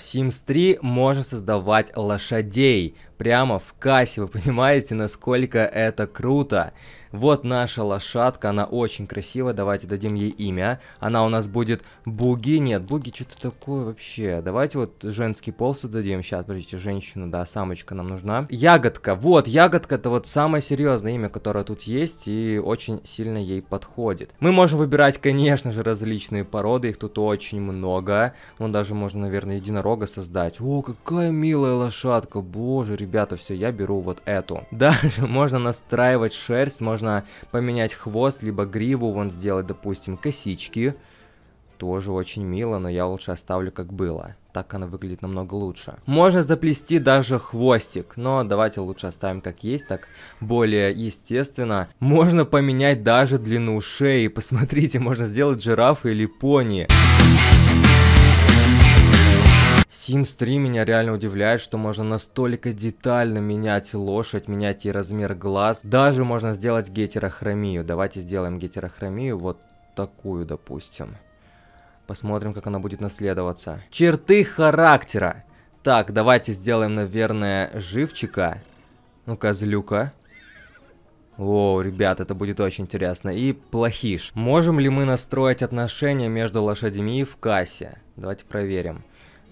В Sims 3 можно создавать лошадей прямо в кассе. Вы понимаете, насколько это круто? Вот наша лошадка, она очень красивая, давайте дадим ей имя. Она у нас будет Буги, нет, Буги что-то такое вообще. Давайте вот женский пол создадим, сейчас, подождите, женщина, да, самочка нам нужна. Ягодка, вот, Ягодка это вот самое серьезное имя, которое тут есть и очень сильно ей подходит. Мы можем выбирать, конечно же, различные породы, их тут очень много. Вон ну, даже можно, наверное, единорога создать. О, какая милая лошадка, боже, ребята, все, я беру вот эту. Даже можно настраивать шерсть, можно можно поменять хвост, либо гриву, вон сделать, допустим, косички. Тоже очень мило, но я лучше оставлю как было. Так она выглядит намного лучше. Можно заплести даже хвостик, но давайте лучше оставим как есть, так более естественно. Можно поменять даже длину шеи, посмотрите, можно сделать жирафа или пони. Sims 3 меня реально удивляет, что можно настолько детально менять лошадь, менять и размер глаз. Даже можно сделать гетерохромию. Давайте сделаем гетерохромию вот такую, допустим. Посмотрим, как она будет наследоваться. Черты характера. Так, давайте сделаем, наверное, живчика. ну козлюка. О, ребят, это будет очень интересно. И плохиш. Можем ли мы настроить отношения между лошадьми в кассе? Давайте проверим.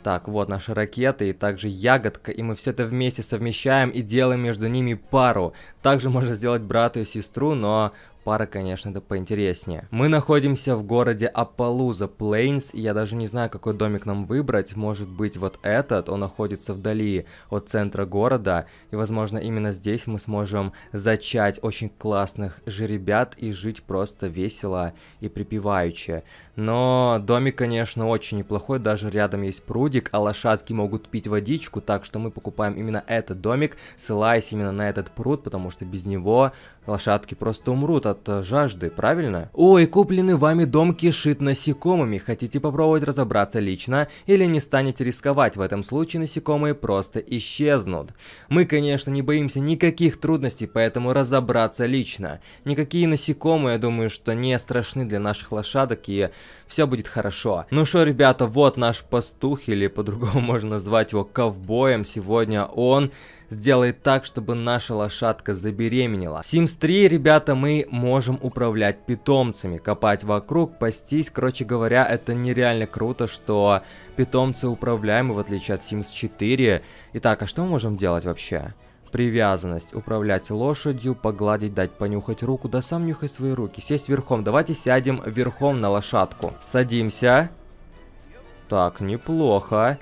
Так, вот наши ракеты и также ягодка, и мы все это вместе совмещаем и делаем между ними пару. Также можно сделать брату и сестру, но пара, конечно, это поинтереснее. Мы находимся в городе Аппалуза, Плейнс, я даже не знаю, какой домик нам выбрать. Может быть, вот этот, он находится вдали от центра города, и, возможно, именно здесь мы сможем зачать очень классных жеребят и жить просто весело и припеваючи. Но домик, конечно, очень неплохой, даже рядом есть прудик, а лошадки могут пить водичку, так что мы покупаем именно этот домик, ссылаясь именно на этот пруд, потому что без него лошадки просто умрут от от э, жажды, правильно? Ой, купленный вами дом кишит насекомыми, хотите попробовать разобраться лично или не станете рисковать, в этом случае насекомые просто исчезнут. Мы, конечно, не боимся никаких трудностей, поэтому разобраться лично. Никакие насекомые, я думаю, что не страшны для наших лошадок и все будет хорошо. Ну что, ребята, вот наш пастух или по-другому можно назвать его ковбоем. Сегодня он сделает так, чтобы наша лошадка забеременела. В Sims 3, ребята, мы можем управлять питомцами, копать вокруг, пастись. Короче говоря, это нереально круто, что питомцы управляемы, в отличие от Sims 4. Итак, а что мы можем делать вообще? Привязанность. Управлять лошадью, погладить, дать понюхать руку. Да сам нюхай свои руки. Сесть верхом. Давайте сядем верхом на лошадку. Садимся. Так, неплохо.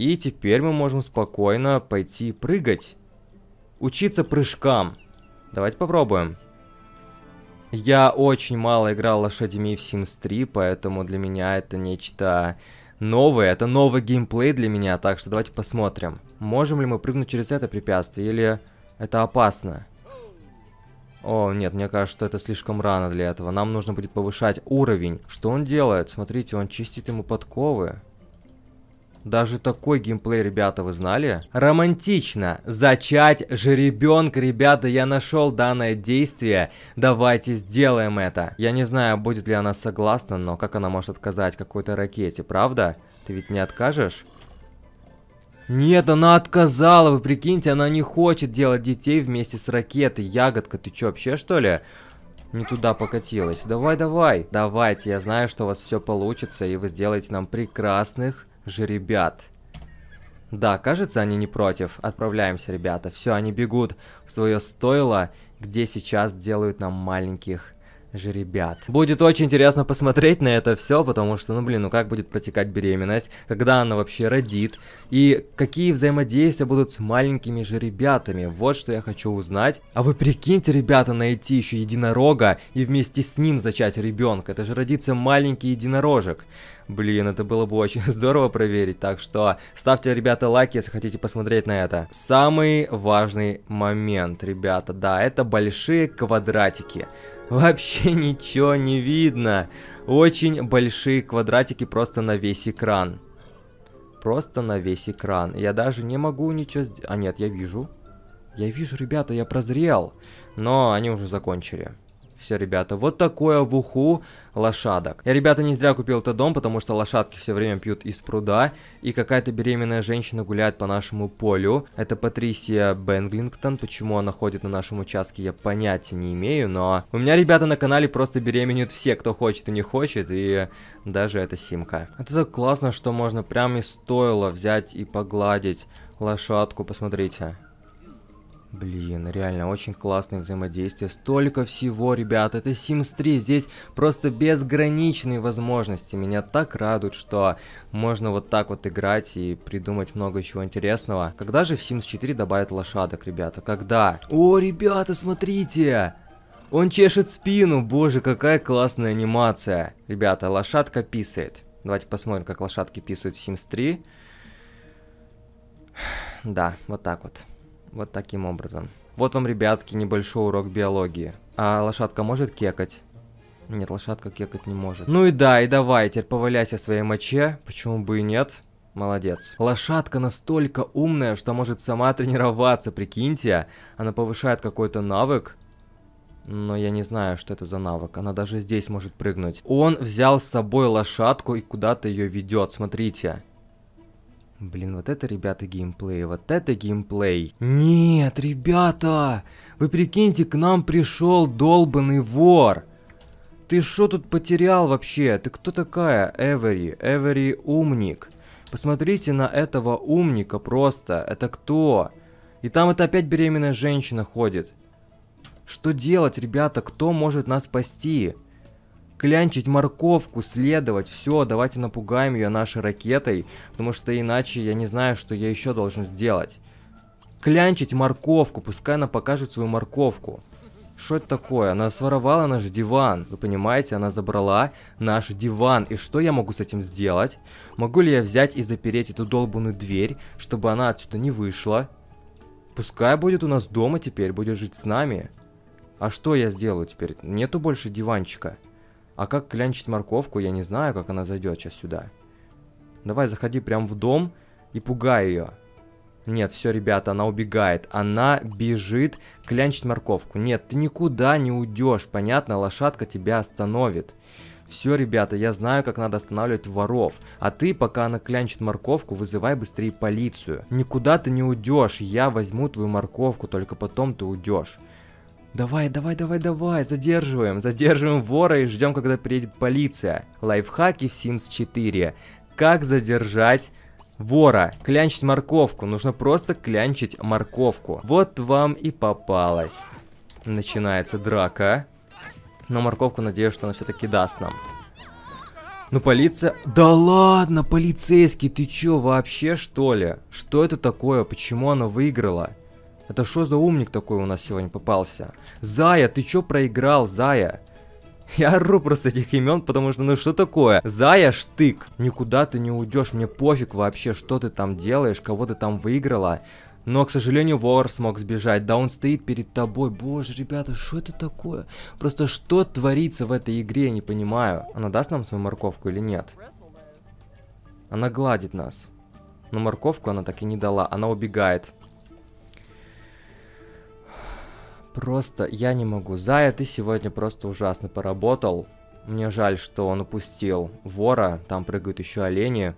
И теперь мы можем спокойно пойти прыгать. Учиться прыжкам. Давайте попробуем. Я очень мало играл лошадями в Sims 3, поэтому для меня это нечто новое. Это новый геймплей для меня, так что давайте посмотрим. Можем ли мы прыгнуть через это препятствие, или это опасно? О, нет, мне кажется, что это слишком рано для этого. Нам нужно будет повышать уровень. Что он делает? Смотрите, он чистит ему подковы. Даже такой геймплей, ребята, вы знали? Романтично. Зачать жеребенка, ребята, я нашел данное действие. Давайте сделаем это. Я не знаю, будет ли она согласна, но как она может отказать какой-то ракете, правда? Ты ведь не откажешь? Нет, она отказала, вы прикиньте, она не хочет делать детей вместе с ракетой. Ягодка, ты чё, вообще что ли? не туда покатилась. Давай, давай. Давайте, я знаю, что у вас все получится, и вы сделаете нам прекрасных же ребят. Да, кажется, они не против. Отправляемся, ребята. Все, они бегут в свое стойло, где сейчас делают нам маленьких же ребят. Будет очень интересно посмотреть на это все, потому что, ну блин, ну как будет протекать беременность, когда она вообще родит, и какие взаимодействия будут с маленькими жеребятами, вот что я хочу узнать. А вы прикиньте, ребята, найти еще единорога и вместе с ним зачать ребенка, это же родится маленький единорожек. Блин, это было бы очень здорово проверить, так что ставьте, ребята, лайки, если хотите посмотреть на это. Самый важный момент, ребята, да, это большие квадратики вообще ничего не видно. Очень большие квадратики просто на весь экран. Просто на весь экран. Я даже не могу ничего сделать. А нет, я вижу. Я вижу, ребята, я прозрел. Но они уже закончили. Все, ребята, вот такое в уху лошадок. Я, ребята, не зря купил этот дом, потому что лошадки все время пьют из пруда, и какая-то беременная женщина гуляет по нашему полю. Это Патрисия Бенглингтон, почему она ходит на нашем участке, я понятия не имею, но... У меня, ребята, на канале просто беременеют все, кто хочет и не хочет, и даже эта симка. Это так классно, что можно прямо и стоило взять и погладить лошадку, посмотрите. Блин, реально, очень классное взаимодействие. Столько всего, ребят. Это Sims 3. Здесь просто безграничные возможности. Меня так радует, что можно вот так вот играть и придумать много чего интересного. Когда же в Sims 4 добавят лошадок, ребята? Когда? О, ребята, смотрите! Он чешет спину. Боже, какая классная анимация. Ребята, лошадка писает. Давайте посмотрим, как лошадки писают в Sims 3. Да, вот так вот. Вот таким образом. Вот вам, ребятки, небольшой урок биологии. А лошадка может кекать? Нет, лошадка кекать не может. Ну и да, и давай, теперь поваляйся в своей моче. Почему бы и нет? Молодец. Лошадка настолько умная, что может сама тренироваться, прикиньте. Она повышает какой-то навык. Но я не знаю, что это за навык. Она даже здесь может прыгнуть. Он взял с собой лошадку и куда-то ее ведет, смотрите. Блин, вот это, ребята, геймплей, вот это геймплей. Нет, ребята, вы прикиньте, к нам пришел долбанный вор. Ты что тут потерял вообще? Ты кто такая? Эвери, Эвери умник. Посмотрите на этого умника просто. Это кто? И там это опять беременная женщина ходит. Что делать, ребята? Кто может нас спасти? клянчить морковку, следовать, все, давайте напугаем ее нашей ракетой, потому что иначе я не знаю, что я еще должен сделать. Клянчить морковку, пускай она покажет свою морковку. Что это такое? Она своровала наш диван. Вы понимаете, она забрала наш диван. И что я могу с этим сделать? Могу ли я взять и запереть эту долбанную дверь, чтобы она отсюда не вышла? Пускай будет у нас дома теперь, будет жить с нами. А что я сделаю теперь? Нету больше диванчика. А как клянчить морковку, я не знаю, как она зайдет сейчас сюда. Давай, заходи прямо в дом и пугай ее. Нет, все, ребята, она убегает. Она бежит клянчить морковку. Нет, ты никуда не уйдешь, понятно? Лошадка тебя остановит. Все, ребята, я знаю, как надо останавливать воров. А ты, пока она клянчит морковку, вызывай быстрее полицию. Никуда ты не уйдешь, я возьму твою морковку, только потом ты уйдешь. Давай, давай, давай, давай, задерживаем, задерживаем вора и ждем, когда приедет полиция. Лайфхаки в Sims 4. Как задержать вора? Клянчить морковку. Нужно просто клянчить морковку. Вот вам и попалось. Начинается драка. Но морковку, надеюсь, что она все-таки даст нам. Ну, полиция... Да ладно, полицейский, ты че вообще, что ли? Что это такое? Почему она выиграла? Это что за умник такой у нас сегодня попался? Зая, ты чё проиграл, Зая? Я ору просто этих имен, потому что, ну что такое? Зая, штык, никуда ты не уйдешь, мне пофиг вообще, что ты там делаешь, кого ты там выиграла. Но, к сожалению, вор смог сбежать. Да он стоит перед тобой. Боже, ребята, что это такое? Просто что творится в этой игре, я не понимаю. Она даст нам свою морковку или нет? Она гладит нас. Но морковку она так и не дала. Она убегает. Просто я не могу. Зая, ты сегодня просто ужасно поработал. Мне жаль, что он упустил вора. Там прыгают еще олени.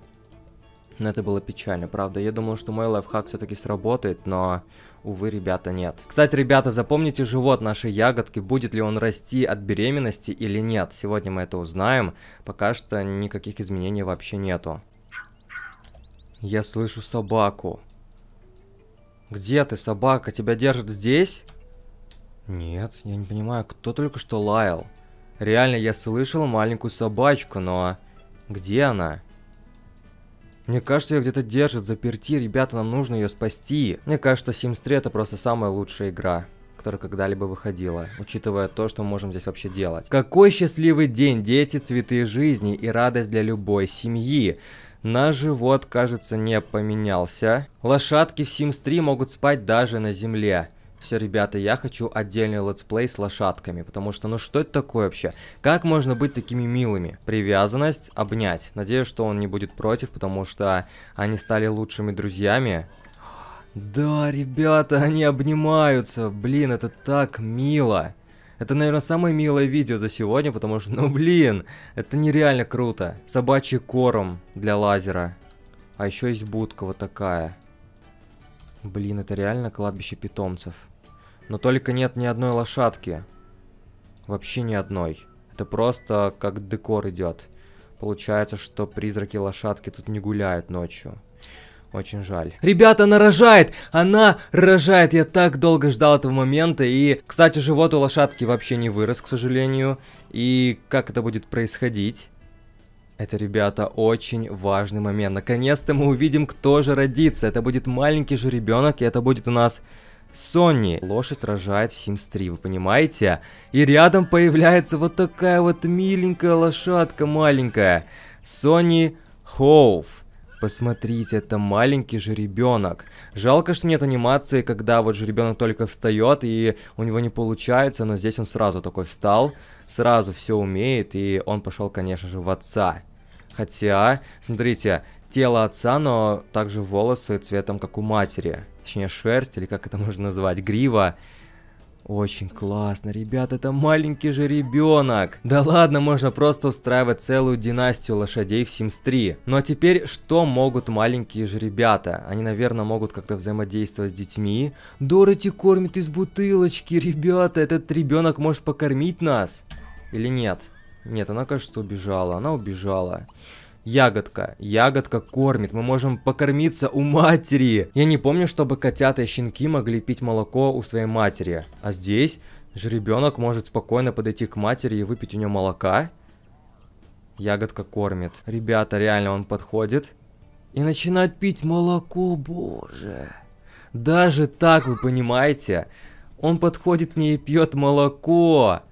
Но это было печально, правда. Я думал, что мой лайфхак все-таки сработает, но, увы, ребята, нет. Кстати, ребята, запомните живот нашей ягодки, будет ли он расти от беременности или нет. Сегодня мы это узнаем. Пока что никаких изменений вообще нету. Я слышу собаку. Где ты, собака? Тебя держат здесь? Нет, я не понимаю, кто только что лаял. Реально, я слышал маленькую собачку, но... Где она? Мне кажется, ее где-то держат заперти, ребята, нам нужно ее спасти. Мне кажется, Sims 3 это просто самая лучшая игра которая когда-либо выходила, учитывая то, что мы можем здесь вообще делать. Какой счастливый день, дети, цветы жизни и радость для любой семьи. Наш живот, кажется, не поменялся. Лошадки в Sims 3 могут спать даже на земле. Все, ребята, я хочу отдельный летсплей с лошадками, потому что, ну что это такое вообще? Как можно быть такими милыми? Привязанность, обнять. Надеюсь, что он не будет против, потому что они стали лучшими друзьями. Да, ребята, они обнимаются. Блин, это так мило. Это, наверное, самое милое видео за сегодня, потому что, ну блин, это нереально круто. Собачий корм для лазера. А еще есть будка вот такая. Блин, это реально кладбище питомцев. Но только нет ни одной лошадки. Вообще ни одной. Это просто как декор идет. Получается, что призраки лошадки тут не гуляют ночью. Очень жаль. Ребята, она рожает! Она рожает! Я так долго ждал этого момента. И, кстати, живот у лошадки вообще не вырос, к сожалению. И как это будет происходить? Это, ребята, очень важный момент. Наконец-то мы увидим, кто же родится. Это будет маленький же ребенок и это будет у нас Sony. Лошадь рожает в Sims 3, вы понимаете? И рядом появляется вот такая вот миленькая лошадка маленькая. Sony Hope. Посмотрите, это маленький же ребенок. Жалко, что нет анимации, когда вот же ребенок только встает и у него не получается, но здесь он сразу такой встал, сразу все умеет, и он пошел, конечно же, в отца. Хотя, смотрите, тело отца, но также волосы цветом, как у матери. Точнее, шерсть, или как это можно назвать, грива. Очень классно, ребят, это маленький же ребенок. Да ладно, можно просто устраивать целую династию лошадей в Sims 3. Ну а теперь, что могут маленькие же ребята? Они, наверное, могут как-то взаимодействовать с детьми. Дороти кормит из бутылочки, ребята, этот ребенок может покормить нас. Или нет? Нет, она, кажется, убежала, она убежала. Ягодка. Ягодка кормит. Мы можем покормиться у матери. Я не помню, чтобы котята и щенки могли пить молоко у своей матери. А здесь жеребенок может спокойно подойти к матери и выпить у нее молока. Ягодка кормит. Ребята, реально он подходит. И начинает пить молоко, боже. Даже так, вы понимаете? Он подходит к ней и пьет молоко.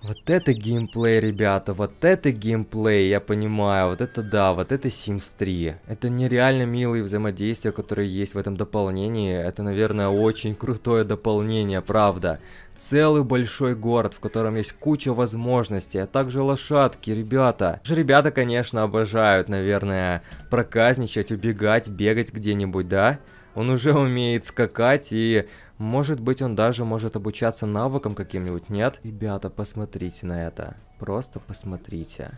Вот это геймплей, ребята, вот это геймплей, я понимаю, вот это да, вот это Sims 3. Это нереально милые взаимодействия, которые есть в этом дополнении, это, наверное, очень крутое дополнение, правда. Целый большой город, в котором есть куча возможностей, а также лошадки, ребята. Же ребята, конечно, обожают, наверное, проказничать, убегать, бегать где-нибудь, да? Он уже умеет скакать и может быть, он даже может обучаться навыкам каким-нибудь, нет? Ребята, посмотрите на это. Просто посмотрите.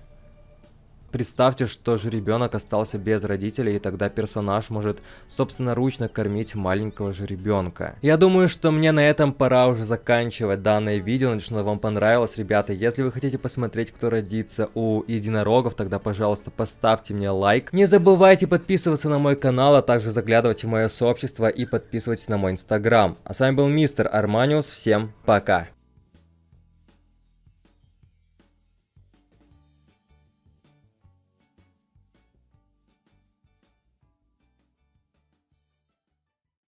Представьте, что же ребенок остался без родителей, и тогда персонаж может собственноручно кормить маленького же ребенка. Я думаю, что мне на этом пора уже заканчивать данное видео. Надеюсь, что вам понравилось, ребята. Если вы хотите посмотреть, кто родится у единорогов, тогда, пожалуйста, поставьте мне лайк. Не забывайте подписываться на мой канал, а также заглядывать в мое сообщество и подписывайтесь на мой инстаграм. А с вами был мистер Арманиус. Всем пока.